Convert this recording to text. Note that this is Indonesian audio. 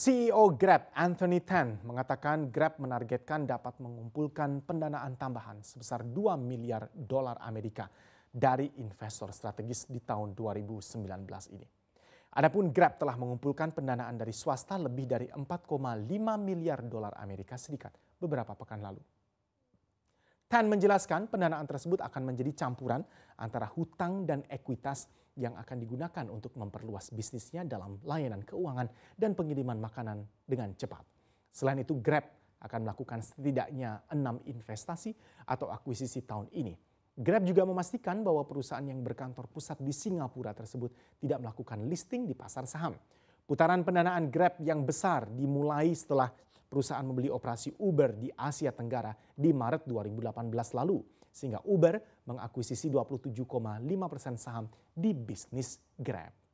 CEO Grab, Anthony Tan, mengatakan Grab menargetkan dapat mengumpulkan pendanaan tambahan sebesar 2 miliar dolar Amerika dari investor strategis di tahun 2019 ini. Adapun Grab telah mengumpulkan pendanaan dari swasta lebih dari 4,5 miliar dolar Amerika Serikat beberapa pekan lalu. Tan menjelaskan pendanaan tersebut akan menjadi campuran antara hutang dan ekuitas yang akan digunakan untuk memperluas bisnisnya dalam layanan keuangan dan pengiriman makanan dengan cepat. Selain itu, Grab akan melakukan setidaknya enam investasi atau akuisisi tahun ini. Grab juga memastikan bahwa perusahaan yang berkantor pusat di Singapura tersebut tidak melakukan listing di pasar saham. Putaran pendanaan Grab yang besar dimulai setelah perusahaan membeli operasi Uber di Asia Tenggara di Maret 2018 lalu, sehingga Uber mengakuisisi 27,5 persen saham di bisnis Grab.